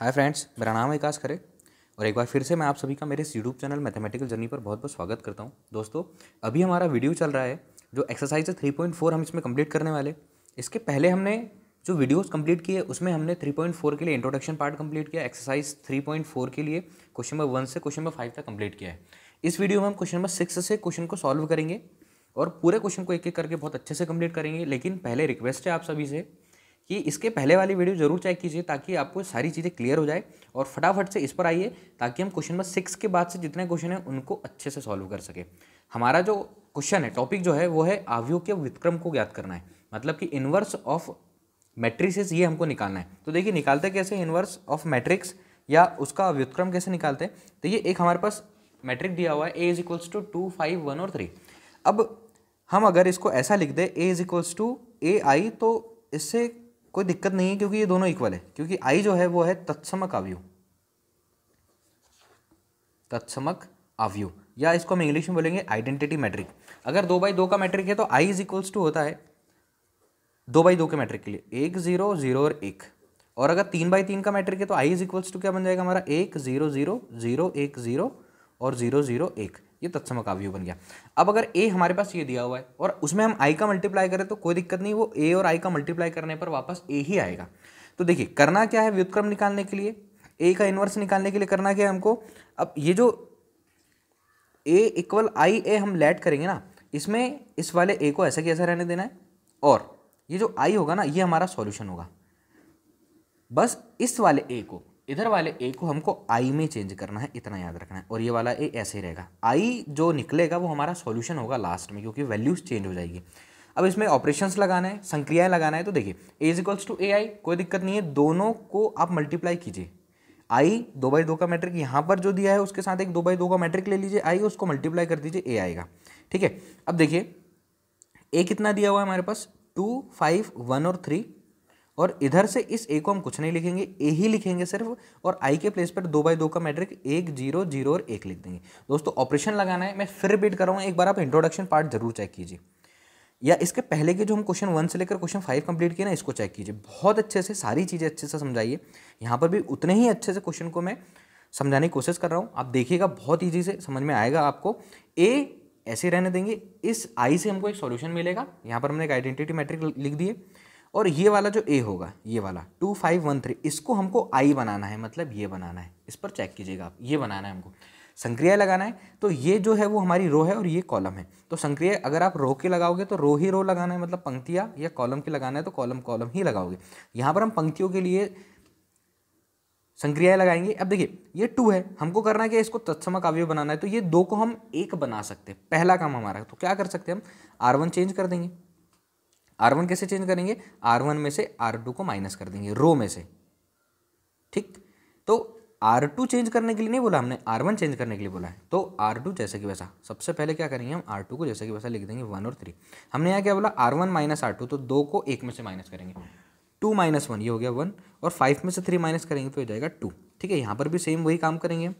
hi friends मेरा नाम विकास खरे और एक बार फिर से मैं आप सभी का मेरे इस यूट्यूब चैनल मैथमेटिकल जर्नी पर बहुत बहुत स्वागत करता हूँ दोस्तों अभी हमारा वीडियो चल रहा है जो एक्सरसाइज है थ्री पॉइंट फोर हम इसमें कंप्लीट करने वाले इसके पहले हमने जो वीडियोस कंप्लीट किए उसमें हमने थ्री पॉइंट फोर के लिए इंट्रोडक्शन पार्ट कंप्लीट किया एक्सरसाइज थ्री पॉइंट फोर के लिए क्वेश्चन नंबर वन से क्वेश्चन नंबर फाइव तक कंप्लीट किया है इस वीडियो में हम क्वेश्चन नंबर सिक्स से क्वेश्चन को सॉल्व करेंगे और पूरे क्वेश्चन को एक एक करके बहुत अच्छे से कंप्लीट करेंगे लेकिन पहले रिक्वेस्ट है आप सभी से कि इसके पहले वाली वीडियो जरूर चेक कीजिए ताकि आपको सारी चीज़ें क्लियर हो जाए और फटाफट से इस पर आइए ताकि हम क्वेश्चन नंबर सिक्स के बाद से जितने क्वेश्चन हैं उनको अच्छे से सॉल्व कर सके हमारा जो क्वेश्चन है टॉपिक जो है वो है आवयु के विक्रम को ज्ञात करना है मतलब कि इन्वर्स ऑफ मैट्रिसेस ये हमको निकालना है तो देखिए निकालते कैसे इन्वर्स ऑफ मैट्रिक्स या उसका व्युत्क्रम कैसे निकालते हैं तो ये एक हमारे पास मैट्रिक दिया हुआ है A is equals to two five one और थ्री अब हम अगर इसको ऐसा लिख दें A is equals to A I तो इससे कोई दिक्कत नहीं है क्योंकि ये दोनों इक्वल है क्योंकि आई जो है वो है तत्समक आवयु तत्समक आवयु या इसको हम इंग्लिश में बोलेंगे आइडेंटिटी मैट्रिक अगर दो बाई दो का मैट्रिक है तो आई इज इक्वल्स टू होता है दो बाई दो के मैट्रिक के लिए एक जीरो जीरो और एक और अगर तीन बाई तीन का मैट्रिक है तो आई इज इक्वल्स टू क्या बन जाएगा हमारा एक जीरो जीरो जीरो एक जीरो और जीरो जीरो एक ये तत्सम का व्यू बन गया अब अगर ए हमारे पास ये दिया हुआ है और उसमें हम आई का मल्टीप्लाई करें तो कोई दिक्कत नहीं वो ए और आई का मल्टीप्लाई करने पर वापस ए ही आएगा तो देखिए करना क्या है व्युत्क्रम निकालने के लिए ए का इन्वर्स निकालने के लिए करना क्या है हमको अब ये जो ए इक्वल आई ए हम लेट करेंगे ना इसमें इस वाले ए को ऐसा कैसा रहने देना है और ये जो आई होगा ना ये हमारा सॉल्यूशन होगा बस इस वाले ए को इधर वाले ए को हमको आई में चेंज करना है इतना याद रखना है और ये वाला ए ऐसे ही रहेगा आई जो निकलेगा वो हमारा सॉल्यूशन होगा लास्ट में क्योंकि वैल्यूज़ चेंज हो जाएगी अब इसमें ऑपरेशंस लगाना है संक्रियाएं लगाना है तो देखिए A is equals to A I कोई दिक्कत नहीं है दोनों को आप मल्टीप्लाई कीजिए आई दो बाई दो का मैट्रिक यहाँ पर जो दिया है उसके साथ एक दो बाई दो का मैट्रिक ले लीजिए आई उसको मल्टीप्लाई कर दीजिए ए आएगा ठीक है अब देखिए ए कितना दिया हुआ है हमारे पास टू फाइव वन और थ्री और इधर से इस ए को हम कुछ नहीं लिखेंगे ए ही लिखेंगे सिर्फ और आई के प्लेस पर दो बाई दो का मैट्रिक एक जीरो जीरो और एक लिख देंगे दोस्तों ऑपरेशन लगाना है मैं फिर रिपीट कर रहा हूँ एक बार आप इंट्रोडक्शन पार्ट जरूर चेक कीजिए या इसके पहले के जो हम क्वेश्चन वन से लेकर क्वेश्चन फाइव कंप्लीट किए ना इसको चेक कीजिए बहुत अच्छे से सारी चीज़ें अच्छे से समझाइए यहाँ पर भी उतने ही अच्छे से क्वेश्चन को मैं समझाने की कोशिश कर रहा हूँ आप देखिएगा बहुत ईजी से समझ में आएगा आपको ए ऐसे रहने देंगे इस आई से हमको एक सॉल्यूशन मिलेगा यहाँ पर हमने एक आइडेंटिटी मैट्रिक लिख दिए और ये वाला जो ए होगा ये वाला टू फाइव वन थ्री इसको हमको आई बनाना है मतलब ये बनाना है इस पर चेक कीजिएगा आप ये बनाना है हमको संक्रिया लगाना है तो ये जो है वो हमारी रो है और ये कॉलम है तो संक्रिय अगर आप रो के लगाओगे तो रो ही रो लगाना है मतलब पंक्तियाँ या कॉलम के लगाना है तो कॉलम कॉलम ही लगाओगे यहाँ पर हम पंक्तियों के लिए संक्रियाएँ लगाएंगे अब देखिए ये टू है हमको करना है कि इसको तत्सम काव्य बनाना है तो ये दो को हम एक बना सकते हैं पहला काम हमारा तो क्या कर सकते हैं हम आर वन चेंज कर देंगे आर वन कैसे चेंज करेंगे आर वन में से आर टू को माइनस कर देंगे रो में से ठीक तो आर टू चेंज करने के लिए नहीं बोला हमने आर वन चेंज करने के लिए बोला है तो आर टू जैसे कि वैसा सबसे पहले क्या करेंगे हम आर टू को जैसे कि वैसा लिख देंगे वन और थ्री हमने यहाँ क्या बोला R one minus R two तो दो को एक में से माइनस करेंगे टू माइनस वन ये हो गया वन और फाइव में से थ्री माइनस करेंगे तो हो जाएगा टू ठीक है यहाँ पर भी सेम वही काम करेंगे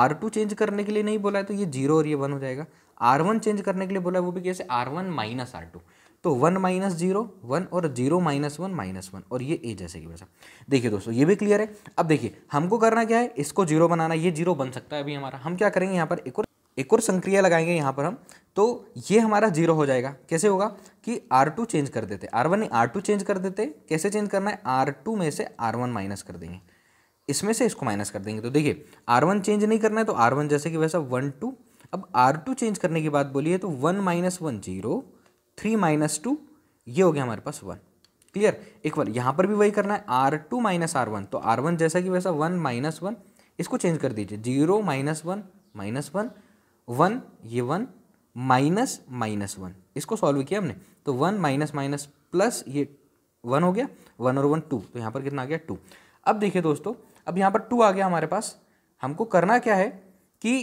आर टू चेंज करने के लिए नहीं बोला है तो ये जीरो और ये वन हो जाएगा आर वन चेंज करने के लिए बोला है वो भी कैसे R one minus R two तो वन माइनस जीरो वन और zero minus one minus one और ये ए जैसे की वैसा देखिए दोस्तों ये भी क्लियर है अब देखिए हमको करना क्या है इसको जीरो बनाना ये जीरो बन सकता है अभी हमारा हम क्या करेंगे यहाँ पर एक और एक और संक्रिया लगाएंगे यहाँ पर हम तो ये हमारा जीरो हो जाएगा कैसे होगा कि आर टू चेंज कर देते आर वन नहीं आर टू चेंज कर देते कैसे चेंज करना है आर टू में से आर वन माइनस कर देंगे इसमें से इसको माइनस कर देंगे तो देखिए आर वन चेंज नहीं करना है तो आर वन जैसे कि वैसा वन टू अब आर टू चेंज करने की बात बोलिए तो one minus one zero three minus two ये हो गया हमारे पास वन क्लियर एक बार यहाँ पर भी वही करना है R two minus R one तो आर वन जैसा कि वैसा वन माइनस वन इसको चेंज कर दीजिए zero minus one minus one one ये वन माइनस माइनस वन इसको सॉल्व किया हमने तो वन माइनस माइनस प्लस ये वन हो गया वन और वन टू तो यहाँ पर कितना आ गया टू अब देखिए दोस्तों अब यहाँ पर टू आ गया हमारे पास हमको करना क्या है कि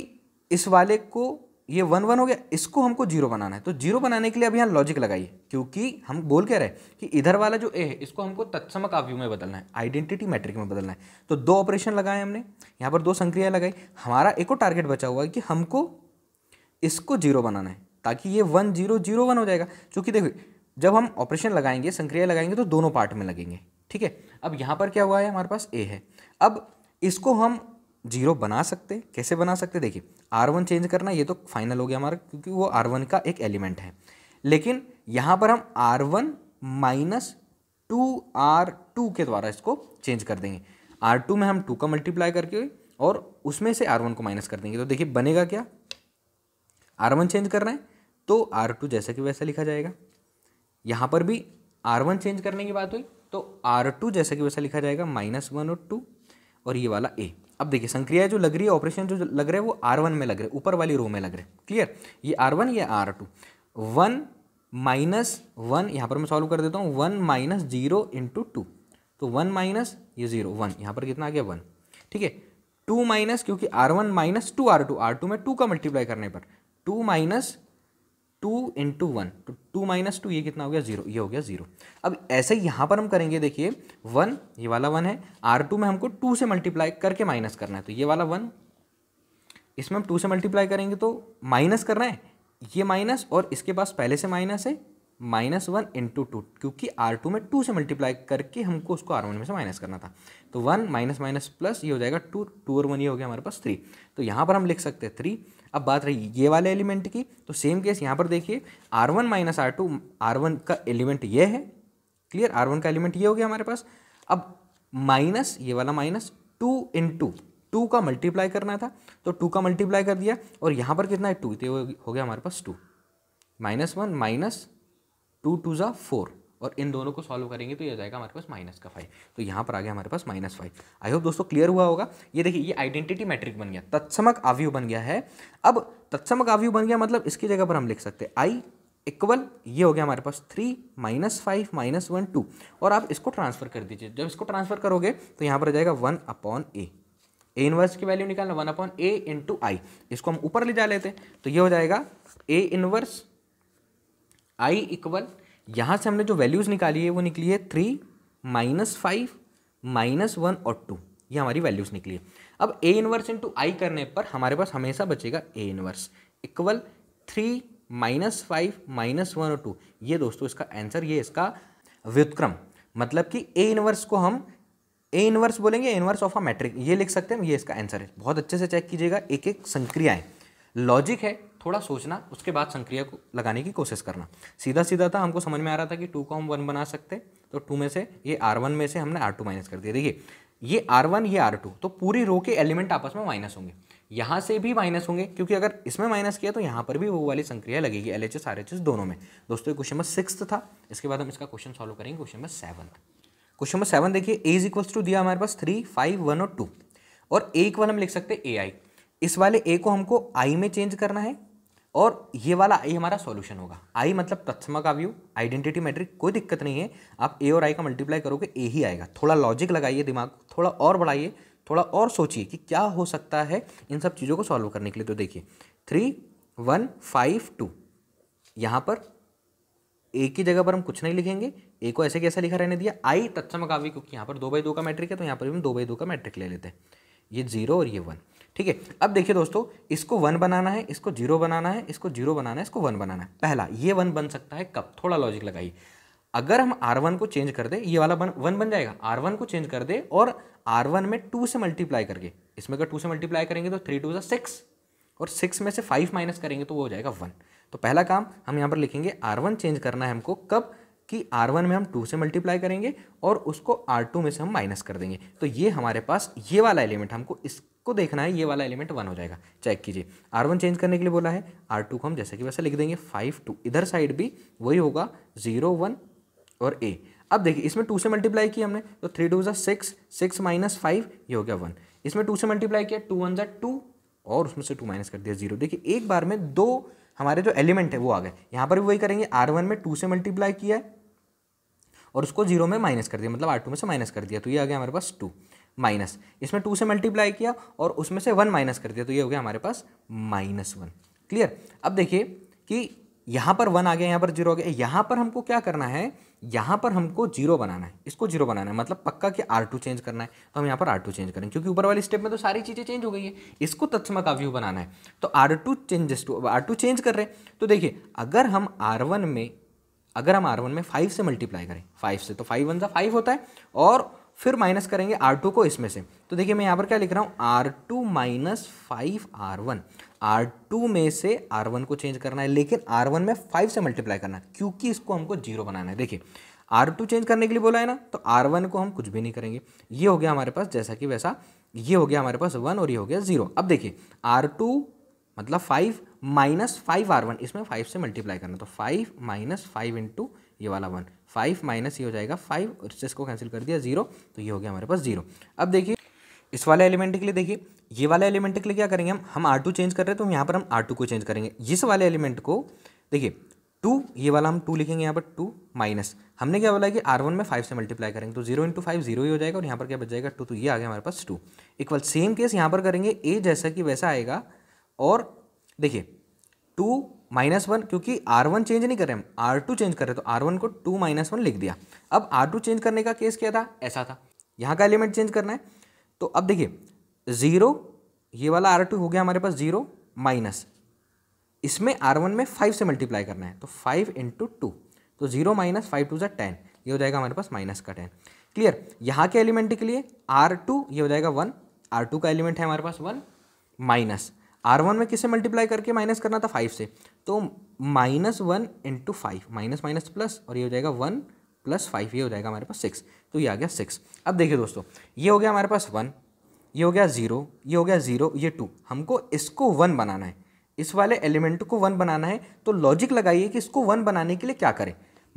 इस वाले को ये वन वन हो गया इसको हमको जीरो बनाना है तो जीरो बनाने के लिए अभी यहाँ लॉजिक लगाइए क्योंकि हम बोल कह रहे कि इधर वाला जो ए है इसको हमको तत्समक आव्यू में बदलना है आइडेंटिटी मैट्रिक में बदलना है तो दो ऑपरेशन लगाए हमने यहाँ पर दो संक्रिया लगाई हमारा एक और टारगेट बचा हुआ है कि हमको इसको जीरो बनाना है ताकि ये वन जीरो जीरो वन हो जाएगा चूंकि देखो जब हम ऑपरेशन लगाएंगे संक्रिया लगाएंगे तो दोनों पार्ट में लगेंगे ठीक है अब यहाँ पर क्या हुआ है हमारे पास ए है अब इसको हम जीरो बना सकते कैसे बना सकते देखिए आर वन चेंज करना ये तो फाइनल हो गया हमारा क्योंकि वो आर वन का एक एलिमेंट है लेकिन यहाँ पर हम R one minus two R two के द्वारा इसको चेंज कर देंगे आर टू में हम टू का मल्टीप्लाई करके और उसमें से आर वन को माइनस कर देंगे तो देखिए बनेगा क्या आर वन चेंज करना है तो आर टू जैसा कि वैसा लिखा जाएगा यहाँ पर भी आर वन चेंज करने की बात हुई तो आर टू जैसा कि वैसा लिखा जाएगा माइनस वन और टू और ये वाला ए अब देखिए संक्रिया जो लग रही है ऑपरेशन जो लग रहा है वो आर वन में लग रहे है ऊपर वाली रो में लग रहे क्लियर ये आर वन ये R two one minus one यहाँ पर मैं सॉल्व कर देता हूँ one minus zero into two तो वन माइनस ये जीरो वन यहाँ पर कितना आ गया वन ठीक है टू माइनस क्योंकि R one minus two R two R two में टू का मल्टीप्लाई करने पर two minus two into one तो टू माइनस टू ये कितना हो गया जीरो ये हो गया जीरो अब ऐसे ही यहाँ पर हम करेंगे देखिए वन ये वाला वन है आर टू में हमको टू से मल्टीप्लाई करके माइनस करना है तो ये वाला वन इसमें हम टू से मल्टीप्लाई करेंगे तो माइनस करना है ये माइनस और इसके पास पहले से माइनस है माइनस वन इंटू टू क्योंकि आर टू में टू से मल्टीप्लाई करके हमको उसको आर वन में से माइनस करना था तो वन माइनस माइनस प्लस ये हो जाएगा टू टू और वन ये हो गया हमारे पास थ्री तो यहाँ पर हम लिख सकते हैं थ्री अब बात रही ये वाले एलिमेंट की तो सेम केस यहाँ पर देखिए R one minus R two R one का एलिमेंट ये है क्लियर आर वन का एलिमेंट ये हो गया हमारे पास अब माइनस ये वाला minus two into two का मल्टीप्लाई करना था तो टू का मल्टीप्लाई कर दिया और यहाँ पर कितना है टू तो हो गया हमारे पास two minus one minus two two ज़ा फोर और इन दोनों को सॉल्व करेंगे तो ये हो जाएगा हमारे पास माइनस का फाइव तो यहाँ पर आ गया हमारे पास माइनस फाइव आई होप दोस्तों क्लियर हुआ होगा ये देखिए ये आइडेंटिटी मैट्रिक बन गया तत्समक आव्यू बन गया है अब तत्समक आव्यू बन गया मतलब इसकी जगह पर हम लिख सकते हैं आई इक्वल ये हो गया हमारे पास three minus five minus one two और आप इसको ट्रांसफर कर दीजिए जब इसको ट्रांसफर करोगे तो यहाँ पर जाएगा one upon A A inverse की वैल्यू निकालना one upon A into I इसको हम ऊपर ले जा लेते हैं तो ये हो जाएगा ए इनवर्स आई इक्वल यहाँ से हमने जो वैल्यूज़ निकाली है वो निकली है three minus five minus one और टू ये हमारी वैल्यूज़ निकली है अब ए इनवर्स इंटू आई करने पर हमारे पास हमेशा बचेगा A inverse equal three minus five minus one और टू ये दोस्तों इसका आंसर ये इसका व्युतक्रम मतलब कि ए इनवर्स को हम ए इनवर्स बोलेंगे इनवर्स ऑफ अ मैट्रिक ये लिख सकते हैं ये इसका आंसर है बहुत अच्छे से चेक कीजिएगा एक एक संक्रियाएं लॉजिक है थोड़ा सोचना उसके बाद संक्रिया को लगाने की कोशिश करना सीधा सीधा था हमको समझ में आ रहा था कि टू को हम वन बना सकते तो टू में से ये आर वन में से हमने आर टू माइनस कर दिया देखिए ये आर वन ये आर टू तो पूरी रो के एलिमेंट आपस में माइनस होंगे यहाँ से भी माइनस होंगे क्योंकि अगर इसमें माइनस किया तो यहाँ पर भी वो वाली संक्रिया लगेगी L H S R H S दोनों में दोस्तों ये क्वेश्चन नंबर सिक्स था इसके बाद हम इसका क्वेश्चन सॉल्व करेंगे question number seven question number seven देखिए ए इज इक्वल्स टू दिया हमारे पास थ्री फाइव वन और टू और ए इक्वल हम लिख सकते हैं ए आई इस वाले ए को हमको आई में चेंज करना है और ये वाला आई हमारा सॉल्यूशन होगा आई मतलब तत्समा का व्यू आइडेंटिटी मैट्रिक कोई दिक्कत नहीं है आप ए और आई का मल्टीप्लाई करोगे ए ही आएगा थोड़ा लॉजिक लगाइए दिमाग थोड़ा और बढ़ाइए थोड़ा और सोचिए कि क्या हो सकता है इन सब चीज़ों को सॉल्व करने के लिए तो देखिए थ्री वन फाइव टू यहाँ पर ए की जगह पर हम कुछ नहीं लिखेंगे ए को ऐसे कैसे लिखा रहने दिया आई तत्सम काव्य क्योंकि यहाँ पर दो बाई दो का मैट्रिक है तो यहाँ पर भी हम दो बाई दो का मैट्रिक ले लेते हैं ये जीरो और ये वन ठीक है अब देखिए दोस्तों इसको वन बनाना है इसको जीरो बनाना है इसको जीरो बनाना है इसको वन बनाना है पहला ये वन बन सकता है कब थोड़ा लॉजिक लगाइए अगर हम R1 को चेंज कर दे ये वाला बन वन बन जाएगा R1 को चेंज कर दे और R1 में टू से मल्टीप्लाई करके इसमें अगर टू से मल्टीप्लाई करेंगे तो थ्री टू जो सिक्स और सिक्स में से फाइव माइनस करेंगे तो वो हो जाएगा वन तो पहला काम हम यहाँ पर लिखेंगे R1 चेंज करना है हमको कब कि R1 में हम 2 से मल्टीप्लाई करेंगे और उसको R2 में से हम माइनस कर देंगे तो ये हमारे पास ये वाला एलिमेंट हमको इसको देखना है ये वाला एलिमेंट वन हो जाएगा चेक कीजिए R1 चेंज करने के लिए बोला है R2 को हम जैसे कि वैसे लिख देंगे फाइव टू इधर साइड भी वही होगा जीरो वन और ए अब देखिए इसमें टू से मल्टीप्लाई किया हमने तो थ्री टू ज़ा सिक्स सिक्स माइनस फाइव ये हो गया वन इसमें टू से मल्टीप्लाई किया टू वन ज़ा टू और उसमें से टू माइनस कर दिया जीरो देखिए एक बार में दो हमारे जो एलिमेंट है वो आ गए यहाँ पर भी वही करेंगे आर वन में टू से मल्टीप्लाई किया है और उसको जीरो में माइनस कर दिया मतलब आर टू में से माइनस कर दिया तो ये आ गया हमारे पास टू माइनस इसमें टू से मल्टीप्लाई किया और उसमें से वन माइनस कर दिया तो ये हो गया हमारे पास माइनस वन क्लियर अब देखिए कि यहाँ पर वन आ गया यहाँ पर जीरो आ गया यहाँ पर हमको क्या करना है यहाँ पर हमको जीरो बनाना है इसको जीरो बनाना है मतलब पक्का कि आर टू चेंज करना है तो हम यहाँ पर आर टू चेंज करेंगे क्योंकि ऊपर वाले स्टेप में तो सारी चीज़ें चेंज हो गई है इसको तत्सम का व्यू बनाना है तो R two changes to R two change कर रहे हैं तो देखिए अगर हम आर वन में अगर हम आर वन में फाइव से मल्टीप्लाई करें फाइव से तो फाइव वन सा फाइव होता है और फिर माइनस करेंगे आर टू को इसमें से तो देखिए मैं यहाँ पर क्या लिख रहा हूँ R two minus five R one R two में से आर वन को चेंज करना है लेकिन आर वन में फाइव से मल्टीप्लाई करना है क्योंकि इसको हमको जीरो बनाना है देखिए आर टू चेंज करने के लिए बोला है ना तो आर वन को हम कुछ भी नहीं करेंगे ये हो गया हमारे पास जैसा कि वैसा ये हो गया हमारे पास वन और ये हो गया जीरो अब देखिए आर टू मतलब five minus five R one इसमें फाइव से मल्टीप्लाई करना तो फाइव माइनस फाइव इंटू ये वाला वन फाइव माइनस ये हो जाएगा फाइव और इसको कैंसिल कर दिया जीरो तो ये हो गया हमारे पास जीरो अब देखिए इस वाले एलिमेंट के लिए देखिए ये वाला एलिमेंट के लिए क्या करेंगे हम हम आर टू चेंज कर रहे हैं तो यहाँ पर हम आर टू को चेंज करेंगे इस वाले एलिमेंट को देखिए टू ये वाला हम टू लिखेंगे यहाँ पर टू माइनस हमने क्या बोला कि आर वन में फाइव से मल्टीप्लाई करेंगे तो जीरो इंटू फाइव जीरो ही हो जाएगा और यहाँ पर क्या बच जाएगा टू तो ये आ गया हमारे पास टू इक्वल सेम केस यहाँ पर करेंगे ए जैसा कि वैसा आएगा और देखिए टू माइनस वन क्योंकि आर वन चेंज नहीं कर रहे हम आर टू चेंज कर रहे तो आर वन को टू माइनस वन लिख दिया अब आर टू चेंज करने का केस क्या था ऐसा था यहाँ का एलिमेंट चेंज करना है तो अब देखिए ज़ीरो ये वाला आर टू हो गया हमारे पास ज़ीरो माइनस इसमें आर वन में फाइव से मल्टीप्लाई करना है तो फाइव इंटू टू तो ज़ीरो माइनस फाइव टू ज़ा टेन ये हो जाएगा हमारे पास माइनस का टेन क्लियर यहाँ के एलिमेंट के लिए आर टू ये हो जाएगा वन आर टू का एलिमेंट है हमारे पास वन माइनस आर वन में किसे मल्टीप्लाई करके माइनस करना था फाइव से तो minus one into five minus minus plus और ये हो जाएगा वन प्लस फाइव ये हो जाएगा हमारे पास सिक्स तो ये आ गया सिक्स अब देखिए दोस्तों ये हो गया हमारे पास वन ये हो गया ज़ीरो ये हो गया ज़ीरो ये टू हमको इसको वन बनाना है इस वाले एलिमेंट को वन बनाना है तो लॉजिक लगाइए कि इसको वन बनाने के लिए क्या करें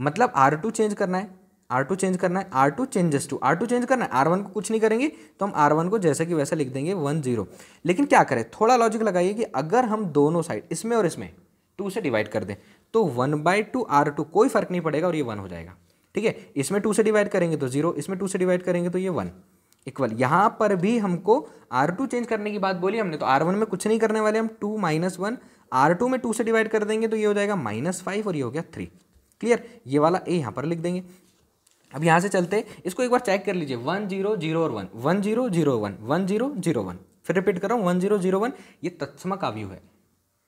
मतलब आर टू चेंज करना है आर टू चेंज करना है R two changes to R two change करना है आर वन को कुछ नहीं करेंगे तो हम आर वन को जैसे कि वैसा लिख देंगे वन जीरो लेकिन क्या करें थोड़ा लॉजिक लगाइए कि अगर हम दोनों साइड इसमें और इसमें टू से डिवाइड कर दें तो one by two R two कोई फर्क नहीं पड़ेगा और ये वन हो जाएगा ठीक है इसमें टू से डिवाइड करेंगे तो जीरो इसमें टू से डिवाइड करेंगे तो ये वन इक्वल यहाँ पर भी हमको आर टू चेंज करने की बात बोली हमने तो आर वन में कुछ नहीं करने वाले हम two minus one R two में टू से डिवाइड कर देंगे तो ये हो जाएगा माइनस फाइव और ये हो गया थ्री क्लियर ये वाला ए यहाँ पर लिख देंगे अब यहाँ से चलते इसको एक बार चेक कर लीजिए वन जीरो जीरो और one one zero zero one one zero zero one फिर रिपीट कर रहा हूँ वन जीरो जीरो वन ये तत्समा का व्यू है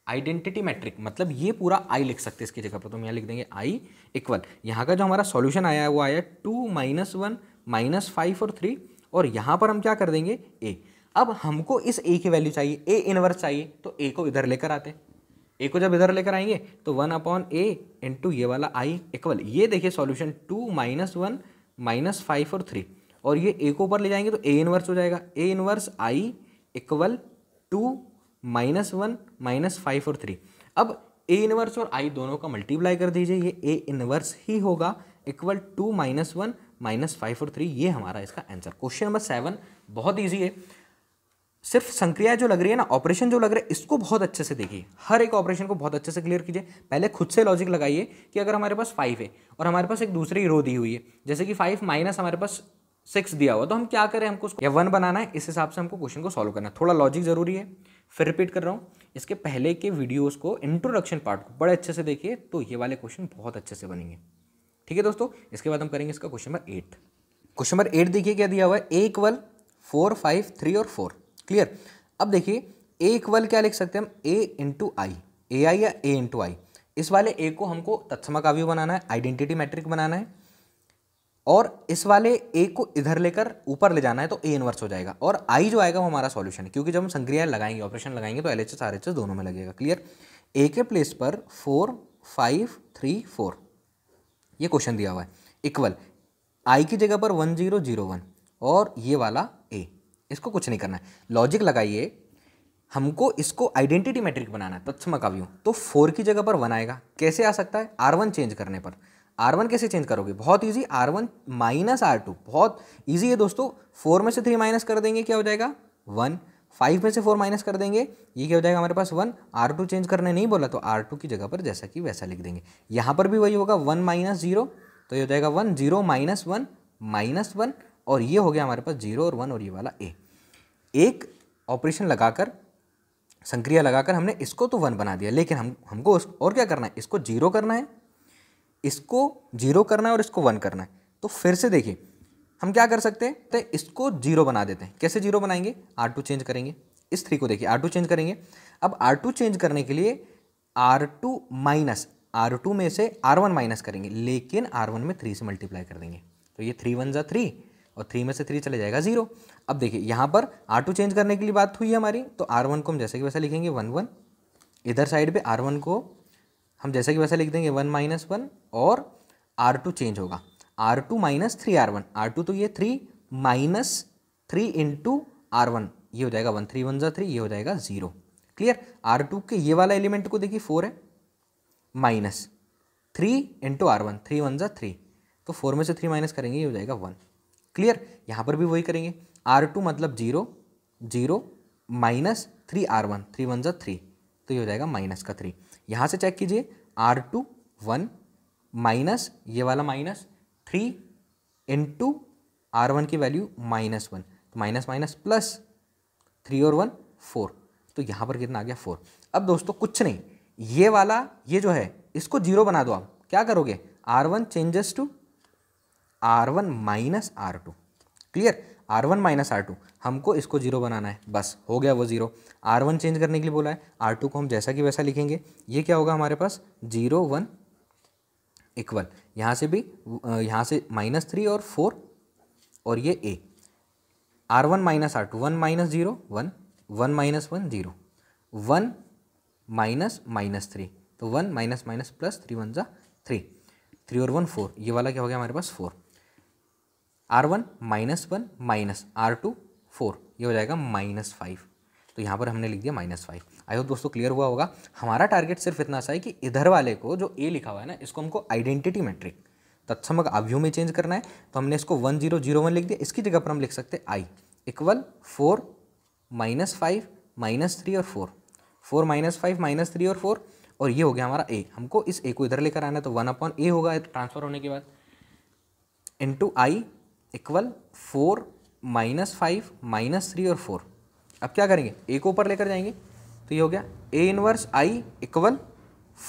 आइडेंटिटी मैट्रिक मतलब ये पूरा आई लिख सकते इसकी जगह पर तो हम यहाँ लिख देंगे आई इक्वल यहाँ का जो हमारा सॉल्यूशन आया है वो आया two minus one minus five और थ्री और यहाँ पर हम क्या कर देंगे ए अब हमको इस ए की वैल्यू चाहिए ए इनवर्स चाहिए तो ए को इधर लेकर आते ए को जब इधर लेकर आएंगे तो वन अपॉन ए इंटू ये वाला आई इक्वल ये देखिए solution two minus one minus five और थ्री और ये ए को ऊपर ले जाएंगे तो ए इनवर्स हो जाएगा A inverse I equal two minus one minus five और थ्री अब ए इनवर्स और आई दोनों का मल्टीप्लाई कर दीजिए ये ए इनवर्स ही होगा equal two minus one minus five और थ्री ये हमारा इसका आंसर क्वेश्चन नंबर सेवन बहुत ईजी है सिर्फ संक्रिया जो लग रही है ना ऑपरेशन जो लग रहा है इसको बहुत अच्छे से देखिए हर एक ऑपरेशन को बहुत अच्छे से क्लियर कीजिए पहले खुद से लॉजिक लगाइए कि अगर हमारे पास फाइव है और हमारे पास एक दूसरी रो दी हुई है जैसे कि फाइव माइनस हमारे पास सिक्स दिया हुआ तो हम क्या करें हमको उसको या वन बनाना है इस हिसाब से हमको क्वेश्चन को सॉल्व करना है थोड़ा लॉजिक जरूरी है फिर रिपीट कर रहा हूँ इसके पहले के वीडियोज़ को इंट्रोडक्शन पार्ट को बड़े अच्छे से देखिए तो ये वाले क्वेश्चन बहुत अच्छे से बनेंगे ठीक है दोस्तों इसके बाद हम करेंगे इसका question number eight question number eight देखिए क्या दिया हुआ है एक वल फोर फाइव थ्री और फोर क्लियर अब देखिए ए इक्वल क्या लिख सकते हैं हम ए इंटू आई ए आई या ए इंटू आई इस वाले ए को हमको तत्समक काव्य बनाना है आइडेंटिटी मैट्रिक बनाना है और इस वाले ए को इधर लेकर ऊपर ले जाना है तो ए इनवर्स हो जाएगा और आई जो आएगा वो हमारा सॉल्यूशन है क्योंकि जब हम संक्रिया लगाएंगे ऑपरेशन लगाएंगे तो L H S R H S दोनों में लगेगा क्लियर ए के प्लेस पर फोर फाइव थ्री फोर ये क्वेश्चन दिया हुआ है इक्वल आई की जगह पर वन जीरो जीरो वन और ये वाला इसको कुछ नहीं करना है लॉजिक लगाइए हमको इसको आइडेंटिटी मैट्रिक बनाना है तत्सम व्यू तो फोर की जगह पर वन आएगा कैसे आ सकता है आर वन चेंज करने पर आर वन कैसे चेंज करोगे बहुत easy R one minus R two बहुत ईजी है दोस्तों फोर में से थ्री माइनस कर देंगे क्या हो जाएगा वन फाइव में से फोर माइनस कर देंगे ये क्या हो जाएगा हमारे पास वन आर टू चेंज करने नहीं बोला तो आर टू की जगह पर जैसा कि वैसा लिख देंगे यहाँ पर भी वही होगा वन माइनस जीरो तो ये हो जाएगा one zero minus one minus one और ये हो गया हमारे पास जीरो और वन और ये वाला ए एक ऑपरेशन लगाकर संक्रिया लगाकर हमने इसको तो वन बना दिया लेकिन हम हमको और क्या करना है इसको जीरो करना है इसको जीरो करना है और इसको वन करना है तो फिर से देखिए हम क्या कर सकते हैं तो इसको जीरो बना देते हैं कैसे जीरो बनाएंगे आर टू चेंज करेंगे इस थ्री को देखिए आर टू चेंज करेंगे अब आर टू चेंज करने के लिए R two minus R two में से आर वन माइनस करेंगे लेकिन आर वन में थ्री से मल्टीप्लाई कर देंगे तो ये थ्री वन ज़ा थ्री और थ्री में से थ्री चले जाएगा जीरो अब देखिए यहाँ पर आर टू चेंज करने के लिए बात हुई है हमारी तो आर वन को हम जैसे कि वैसा लिखेंगे वन वन इधर साइड पे आर वन को हम जैसे कि वैसा लिख देंगे वन माइनस वन और आर टू चेंज होगा R two minus three R one R two तो ये three minus three into R one ये हो जाएगा वन थ्री वन जो थ्री ये हो जाएगा ज़ीरो क्लियर आर टू के ये वाला एलिमेंट को देखिए फोर है minus three into R one three one जो थ्री तो फोर में से थ्री माइनस करेंगे ये हो जाएगा वन क्लियर यहाँ पर भी वही करेंगे आर टू मतलब zero zero minus three R one three one जो थ्री तो ये हो जाएगा माइनस का थ्री यहाँ से चेक कीजिए आर टू वन माइनस ये वाला minus three into R one की वैल्यू माइनस वन तो माइनस माइनस प्लस थ्री और वन फोर तो यहाँ पर कितना आ गया फोर अब दोस्तों कुछ नहीं ये वाला ये जो है इसको जीरो बना दो आप क्या करोगे R one changes to R one minus R two clear R one minus R two हमको इसको जीरो बनाना है बस हो गया वो जीरो आर वन चेंज करने के लिए बोला है आर टू को हम जैसा कि वैसा लिखेंगे ये क्या होगा हमारे पास जीरो वन इक्वल यहाँ से भी यहाँ से माइनस थ्री और फोर और ये A R one minus R two one minus zero one one minus one zero one minus minus three तो one minus minus plus three one ज़ा थ्री थ्री और वन फोर ये वाला क्या हो गया हमारे पास four R one minus one minus R two four ये हो जाएगा माइनस फाइव तो यहाँ पर हमने लिख दिया माइनस फाइव आई होप दोस्तों क्लियर हुआ होगा हमारा टारगेट सिर्फ इतना सा है कि इधर वाले को जो ए लिखा हुआ है ना इसको हमको आइडेंटिटी मैट्रिक तत्समक आव्यू में चेंज करना है तो हमने इसको वन जीरो जीरो वन लिख दिया इसकी जगह पर हम लिख सकते हैं I equal four minus five minus three और four four minus five minus three और फोर और ये हो गया हमारा ए हमको इस ए को इधर लेकर आना है तो वन अपॉन ए होगा ट्रांसफर होने के बाद into I equal four minus five minus three और फोर अब क्या करेंगे ए को ऊपर लेकर जाएंगे तो ये हो गया A inverse I equal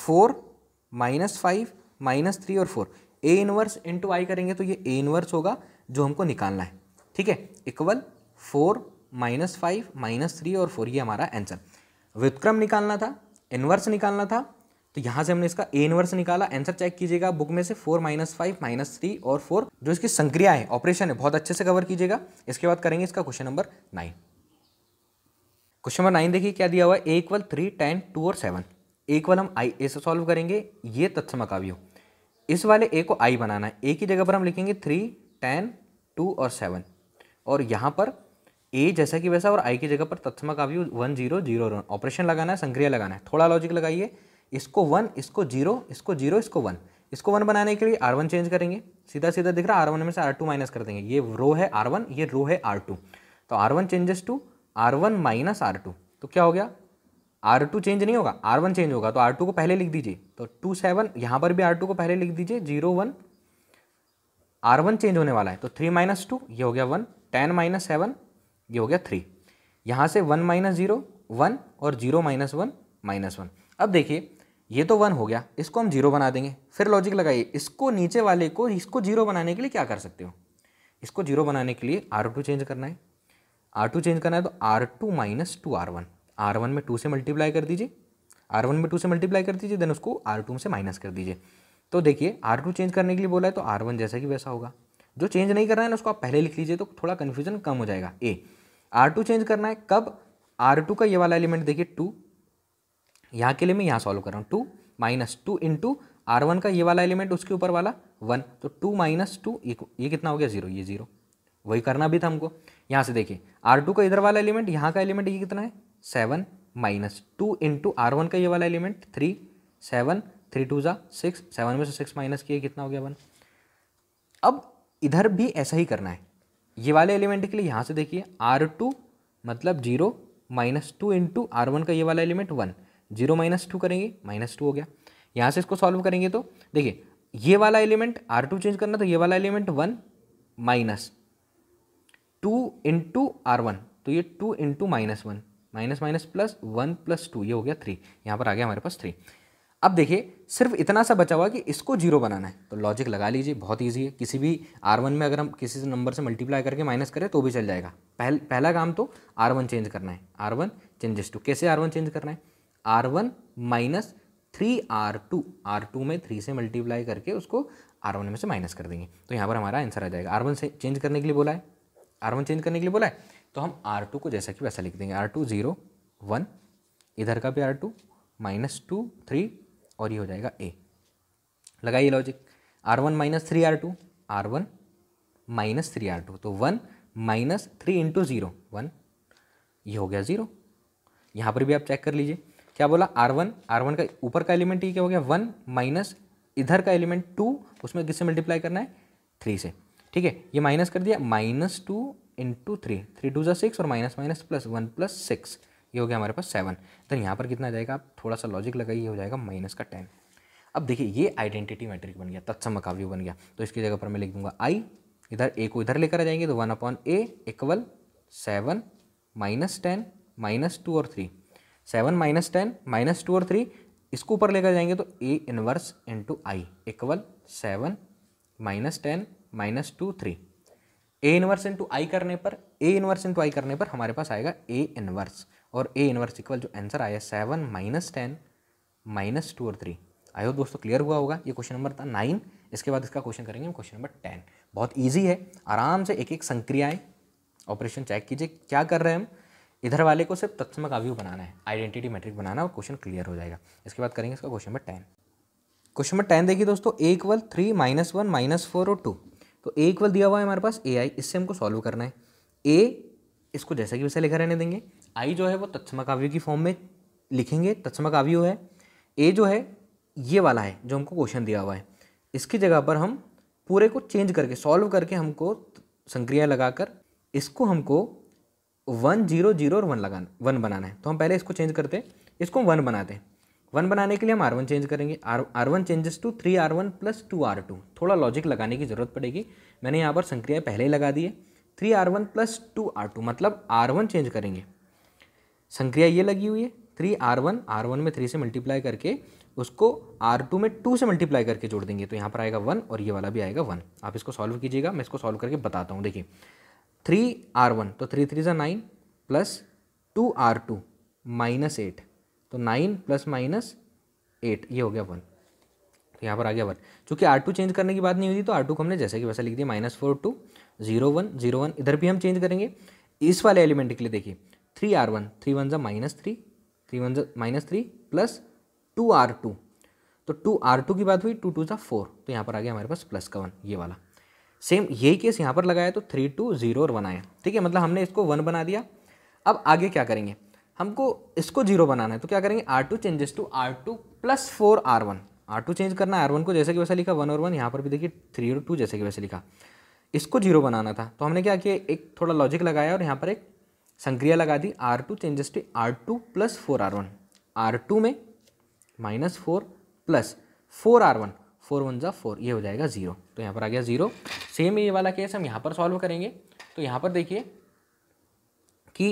four minus five minus three और four A inverse into I करेंगे तो ये ए इनवर्स होगा जो हमको निकालना है ठीक है equal four minus five minus three और फोर ये हमारा आंसर व्युत्क्रम निकालना था इनवर्स निकालना था तो यहां से हमने इसका ए इनवर्स निकाला आंसर चेक कीजिएगा बुक में से four minus five minus three और फोर जो इसकी संक्रिया है ऑपरेशन है बहुत अच्छे से कवर कीजिएगा इसके बाद करेंगे इसका question number nine question number nine देखिए क्या दिया हुआ है ए थ्री टेन टू और सेवन ए हम आई ए से सॉल्व करेंगे ये तत्सम अकाव्य इस वाले ए को आई बनाना है ए की जगह पर हम लिखेंगे थ्री टेन टू और सेवन और यहाँ पर ए जैसा कि वैसा और आई की जगह पर तत्समक आव्यू वन जीरो जीरो ऑपरेशन लगाना है संक्रिया लगाना है थोड़ा लॉजिक लगाइए इसको वन इसको जीरो इसको जीरो इसको वन इसको वन बनाने के लिए आर वन चेंज करेंगे सीधा सीधा दिख रहा है आर वन में से आर टू माइनस कर देंगे ये रो है आर वन ये रो है आर टू तो R one changes to R one minus R two तो क्या हो गया आर टू चेंज नहीं होगा आर वन चेंज होगा तो आर टू को पहले लिख दीजिए तो टू सेवन यहाँ पर भी आर टू को पहले लिख दीजिए zero one R one change होने वाला है तो थ्री माइनस टू ये हो गया वन टेन माइनस सेवन ये हो गया थ्री यहाँ से वन माइनस जीरो वन और zero minus one minus one अब देखिए ये तो वन हो गया इसको हम जीरो बना देंगे फिर लॉजिक लगाइए इसको नीचे वाले को इसको जीरो बनाने के लिए क्या कर सकते हो इसको जीरो बनाने के लिए आर टू चेंज करना है आर टू चेंज करना है तो R two minus two R one R one में टू से मल्टीप्लाई कर दीजिए आर वन में टू से मल्टीप्लाई कर दीजिए देन उसको आर टू से माइनस कर दीजिए तो देखिए आर टू चेंज करने के लिए बोला है तो आर वन जैसा कि वैसा होगा जो चेंज नहीं करना है ना उसको आप पहले लिख लीजिए तो थोड़ा कन्फ्यूजन कम हो जाएगा ए आर टू चेंज करना है कब आर टू का ये वाला एलिमेंट देखिए टू यहाँ के लिए मैं यहाँ सॉल्व कर रहा हूँ two minus two into R one का ये वाला एलिमेंट उसके ऊपर वाला वन तो टू माइनस टू ये कितना हो गया जीरो ये जीरो वही करना भी था हमको यहाँ से देखिए आर टू का इधर वाला एलिमेंट यहाँ का एलिमेंट ये कितना है seven minus two into R one का ये वाला element three seven three two ज़ा सिक्स सेवन में से सिक्स माइनस किए कितना हो गया वन अब इधर भी ऐसा ही करना है ये वाले एलिमेंट के लिए यहाँ से देखिए आर टू मतलब zero minus two into R one का ये वाला element one zero minus two करेंगे माइनस टू हो गया यहाँ से इसको सॉल्व करेंगे तो देखिए ये वाला एलिमेंट आर टू चेंज करना तो ये वाला element one minus two into R one तो ये two into minus one minus minus plus one plus two ये हो गया थ्री यहाँ पर आ गया हमारे पास थ्री अब देखिए सिर्फ इतना सा बचा हुआ कि इसको जीरो बनाना है तो लॉजिक लगा लीजिए बहुत ईजी है किसी भी आर वन में अगर हम किसी नंबर से मल्टीप्लाई करके माइनस करें तो भी चल जाएगा पहल, पहला काम तो आर वन चेंज करना है आर वन चेंजेस टू कैसे आर वन चेंज करना है R one minus three R two R two में थ्री से मल्टीप्लाई करके उसको आर वन में से माइनस कर देंगे तो यहाँ पर हमारा आंसर आ जाएगा आर वन से चेंज करने के लिए बोला है आर वन चेंज करने के लिए बोला है तो हम आर टू को जैसा कि वैसा लिख देंगे आर टू ज़ीरो वन इधर का भी R two minus two three और ये हो जाएगा ए लगाइए logic R one minus three R two R one minus three R two तो one minus three into zero one ये हो गया ज़ीरो यहाँ पर भी आप चेक कर लीजिए क्या बोला आर वन आर वन का ऊपर का एलिमेंट ये क्या हो गया वन माइनस इधर का एलिमेंट टू उसमें किससे मल्टीप्लाई करना है थ्री से ठीक है ये माइनस कर दिया minus two into three three two जो सिक्स और minus minus plus one plus six ये हो गया हमारे पास सेवन तो यहाँ पर कितना जाएगा आप थोड़ा सा लॉजिक लगाइए हो जाएगा माइनस का टेन अब देखिए ये आइडेंटिटी मैट्रिक बन गया तत्सम काव्य बन गया तो इसकी जगह पर मैं लिख दूंगा आई इधर ए को इधर लेकर आ जाएंगे तो one upon A equal seven minus ten minus two और three seven minus ten minus two और थ्री इसको ऊपर लेकर जाएंगे तो A inverse into I equal seven minus ten minus two three A inverse into I करने पर ए inverse into I करने पर हमारे पास आएगा ए इनवर्स और ए इनवर्स इक्वल जो आंसर आया seven minus ten minus two और थ्री आई होप दोस्तों क्लियर हुआ होगा ये क्वेश्चन नंबर था नाइन इसके बाद इसका क्वेश्चन करेंगे हम क्वेश्चन नंबर टेन बहुत ईजी है आराम से एक एक संक्रियाएँ ऑपरेशन चेक कीजिए क्या कर रहे हैं हम इधर वाले को सिर्फ तत्समक आव्यूह बनाना है आइडेंटिटी मैट्रिक बनाना और क्वेश्चन क्लियर हो जाएगा इसके बाद करेंगे इसका question number ten question number ten देखिए दोस्तों A equal three minus one minus four और टू तो ए इक्वल दिया हुआ है हमारे पास ए आई इससे हमको सॉल्व करना है ए इसको जैसा कि वैसे लिखा रहने देंगे आई जो है वो तत्समक आव्यूह की फॉर्म में लिखेंगे तत्समक आव्यूह है ए जो है ये वाला है जो हमको क्वेश्चन दिया हुआ है इसकी जगह पर हम पूरे को चेंज करके सॉल्व करके हमको संक्रिया लगाकर इसको हमको वन जीरो जीरो और वन लगाना वन बनाना है तो हम पहले इसको चेंज करते हैं इसको वन बनाते हैं वन बनाने के लिए हम आर वन चेंज करेंगे R R one changes to three R one plus two R two थोड़ा लॉजिक लगाने की ज़रूरत पड़ेगी मैंने यहाँ पर संक्रिया पहले ही लगा दी है three R one plus two R two मतलब आर वन चेंज करेंगे संक्रिया ये लगी हुई है three R one R one में थ्री से मल्टीप्लाई करके उसको आर टू में टू से मल्टीप्लाई करके जोड़ देंगे तो यहाँ पर आएगा वन और ये वाला भी आएगा वन आप इसको सॉल्व कीजिएगा मैं इसको सॉल्व करके बताता हूँ देखिए थ्री आर वन तो थ्री थ्री ज़ा nine plus two R two minus eight तो नाइन प्लस माइनस एट ये हो गया वन तो यहाँ पर आ गया वन चूँकि आर टू चेंज करने की बात नहीं हुई थी तो आर टू को हमने जैसे कि वैसा लिख दिया minus four two zero one zero one इधर भी हम चेंज करेंगे इस वाले एलिमेंट के लिए देखिए three R one three one ज़ा माइनस थ्री थ्री वन ज़ा minus three plus two R two तो टू आर टू की बात हुई टू टू ज़ा फोर तो यहाँ पर आ गया हमारे पास प्लस का वन ये वाला सेम यही केस यहाँ पर लगाया तो थ्री टू जीरो और वन आया ठीक है मतलब हमने इसको वन बना दिया अब आगे क्या करेंगे हमको इसको जीरो बनाना है तो क्या करेंगे R two changes to R two plus four R one R two change करना है आर वन को जैसे कि वैसे लिखा वन और वन यहाँ पर भी देखिए थ्री और टू जैसे कि वैसे लिखा इसको जीरो बनाना था तो हमने क्या किया एक थोड़ा लॉजिक लगाया और यहाँ पर एक संक्रिया लगा दी R two changes to R two plus four R one R two में minus four plus four R one four one ज़ा फोर ये हो जाएगा ज़ीरो तो यहाँ पर आ गया ज़ीरो सेम ये वाला केस हम यहाँ पर सॉल्व करेंगे तो यहाँ पर देखिए कि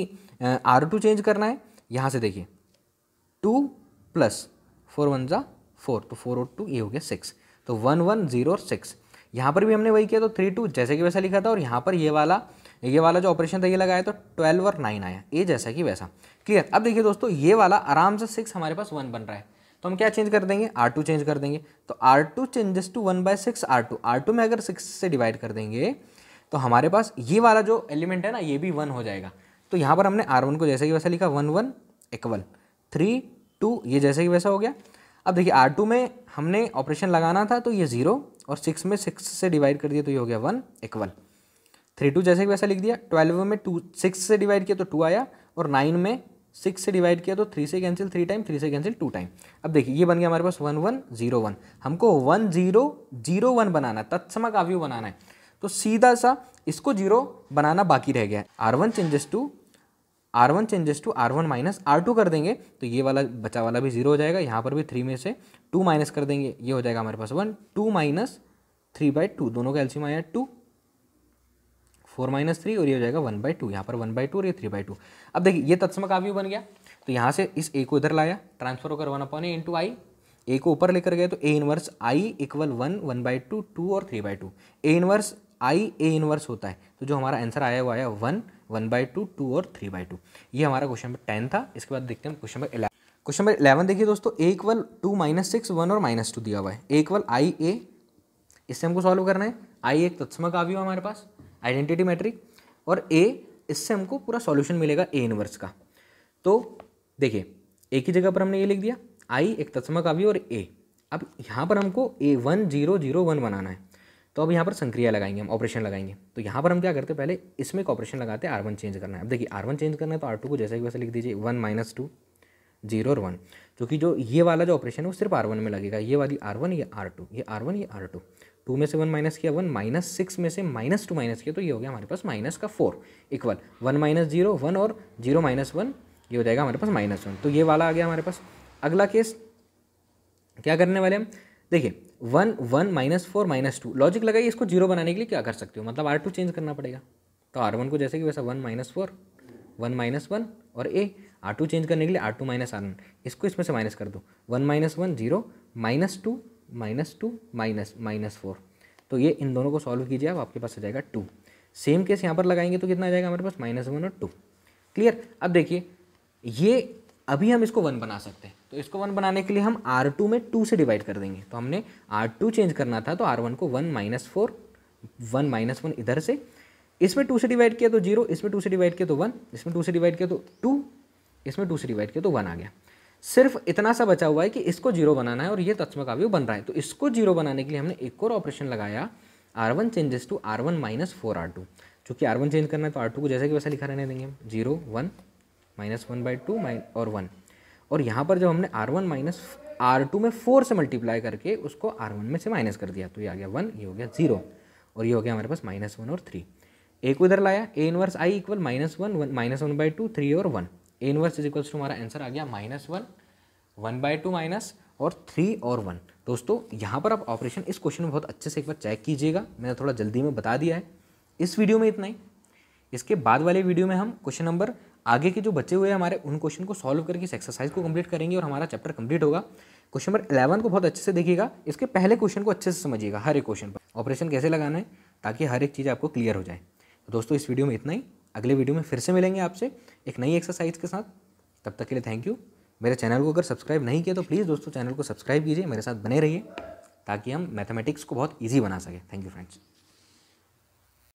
आर टू चेंज करना है यहाँ से देखिए टू प्लस फोर वन ज़ा फोर तो फोर और टू ये हो गया सिक्स तो वन वन ज़ीरो और सिक्स यहाँ पर भी हमने वही किया तो थ्री टू जैसे कि वैसा लिखा था और यहाँ पर ये वाला ये वाला जो ऑपरेशन था ये लगाया तो ट्वेल्व और नाइन आया ये जैसा कि वैसा क्लियर अब देखिए दोस्तों ये वाला आराम से सिक्स हमारे पास वन बन रहा है तो हम क्या चेंज कर देंगे आर टू चेंज कर देंगे तो R two changes to one by six R two R two में अगर सिक्स से डिवाइड कर देंगे तो हमारे पास ये वाला जो एलिमेंट है ना ये भी वन हो जाएगा तो यहाँ पर हमने आर वन को जैसे कि वैसा लिखा one one equal three two ये जैसे कि वैसा हो गया अब देखिए आर टू में हमने ऑपरेशन लगाना था तो ये ज़ीरो और सिक्स में सिक्स से डिवाइड कर दिया तो ये हो गया वन इक्वल थ्री टू जैसे कि वैसा लिख दिया ट्वेल्व में टू सिक्स से डिवाइड किया तो टू आया और नाइन में सिक्स से डिवाइड किया तो थ्री से कैंसिल थ्री टाइम थ्री से कैंसिल टू टाइम अब देखिए ये बन गया हमारे पास वन वन जीरो वन हमको वन जीरो जीरो वन बनाना है तत्समक आवयु बनाना है तो सीधा सा इसको जीरो बनाना बाकी रह गया है R one changes to R one changes to R one minus R two कर देंगे तो ये वाला बचा वाला भी जीरो हो जाएगा यहाँ पर भी थ्री में से टू माइनस कर देंगे ये हो जाएगा हमारे पास one two minus three by two दोनों का एल्सीम आया टू फोर माइनस थ्री और ये हो जाएगा वन बाई टू यहाँ पर वन बाई टू और ये थ्री बाई टू अब देखिए ये तत्समक आव्यूह बन गया तो यहाँ से इस ए को इधर लाया ट्रांसफर होकर one upon A into I A को ऊपर लेकर गए तो A inverse I equal one one by two two और three by two A inverse I A inverse होता है तो जो हमारा आंसर आया हुआ आया one one by two two और थ्री बाई टू ये हमारा क्वेश्चन नंबर टेन था इसके बाद देखते हैं question number eleven question number eleven देखिए दोस्तों A equal two minus six one और माइनस टू दिया हुआ है ए इक्वल आई ए इससे हमको सॉल्व करना है आई एक तत्समक आव्यूह हमारे पास आइडेंटिटी मैट्रिक और ए इससे हमको पूरा सॉल्यूशन मिलेगा ए इनवर्स का तो देखिए ए की जगह पर हमने ये लिख दिया आई एक तत्समक आवी और ए अब यहाँ पर हमको A one zero zero one बनाना है तो अब यहाँ पर संक्रिया लगाएंगे हम ऑपरेशन लगाएंगे तो यहाँ पर हम क्या करते हैं पहले इसमें एक ऑपरेशन लगाते हैं आर वन चेंज करना है अब देखिए आर वन चेंज करना है तो आर टू को जैसे कि वैसे लिख दीजिए वन माइनस टू जीरो और वन क्योंकि जो ये वाला जो ऑपरेशन है वो सिर्फ आर वन में लगेगा ये वाली आर वन ये आर टू ये आर वन ये आर टू टू में से वन माइनस किया वन माइनस सिक्स में से माइनस टू माइनस किया तो ये हो गया हमारे पास माइनस का four equal one minus zero one और जीरो माइनस वन ये हो जाएगा हमारे पास माइनस वन तो ये वाला आ गया हमारे पास अगला केस क्या करने वाले हम देखिए one one minus four minus two logic लगाइए इसको जीरो बनाने के लिए क्या कर सकते हो मतलब आर टू चेंज करना पड़ेगा तो आर वन को जैसे कि वैसा one minus four one minus one और ए आर टू चेंज करने के लिए R two minus R one इसको इसमें से माइनस कर दो one minus one zero minus two minus two minus minus four तो ये इन दोनों को सॉल्व कीजिए आप आपके पास आ जाएगा टू सेम केस यहाँ पर लगाएंगे तो कितना आ जाएगा हमारे पास माइनस वन और टू क्लियर अब देखिए ये अभी हम इसको वन बना सकते हैं तो इसको वन बनाने के लिए हम आर टू में टू से डिवाइड कर देंगे तो हमने आर टू चेंज करना था तो आर वन को one minus four one minus one इधर से इसमें टू से डिवाइड किया तो जीरो इसमें टू से डिवाइड किया तो वन इसमें टू से डिवाइड किया तो टू इसमें टू से डिवाइड किया तो वन आ गया सिर्फ इतना सा बचा हुआ है कि इसको जीरो बनाना है और ये तत्व का व्यू बन रहा है तो इसको जीरो बनाने के लिए हमने एक और ऑपरेशन लगाया R one changes to R one minus four R two चूँकि आर वन चेंज करना है तो आर टू को जैसे कि वैसा लिखा रहने देंगे हम zero one minus one by two और वन और यहाँ पर जब हमने R one minus R two में फोर से मल्टीप्लाई करके उसको आर वन में से माइनस कर दिया तो ये आ गया वन ये हो गया जीरो और ये हो गया हमारे पास माइनस वन और थ्री एक उधर लाया A inverse I equal minus one one minus one by two three और one inverse is equals to हमारा आंसर आ गया minus one one by two minus और थ्री और वन दोस्तों यहाँ पर आप ऑपरेशन इस क्वेश्चन में बहुत अच्छे से एक बार चेक कीजिएगा मैंने थोड़ा जल्दी में बता दिया है इस वीडियो में इतना ही इसके बाद वाले वीडियो में हम क्वेश्चन नंबर आगे के जो बचे हुए हैं हमारे उन क्वेश्चन को सॉल्व करके इस एक्सरसाइज को कंप्लीट करेंगे और हमारा चैप्टर कंप्लीट होगा क्वेश्चन नंबर इलेवन को बहुत अच्छे से देखिएगा इसके पहले क्वेश्चन को अच्छे से समझिएगा हर एक क्वेश्चन पर ऑपरेशन कैसे लगाना है ताकि हर एक चीज़ आपको क्लियर हो जाए तो दोस्तों इस वीडियो में इतना ही अगले वीडियो में फिर से मिलेंगे आपसे एक नई एक्सरसाइज के साथ तब तक के लिए थैंक यू मेरे चैनल को अगर सब्सक्राइब नहीं किया तो प्लीज़ दोस्तों चैनल को सब्सक्राइब कीजिए मेरे साथ बने रहिए ताकि हम मैथमेटिक्स को बहुत ईजी बना सकें थैंक यू फ्रेंड्स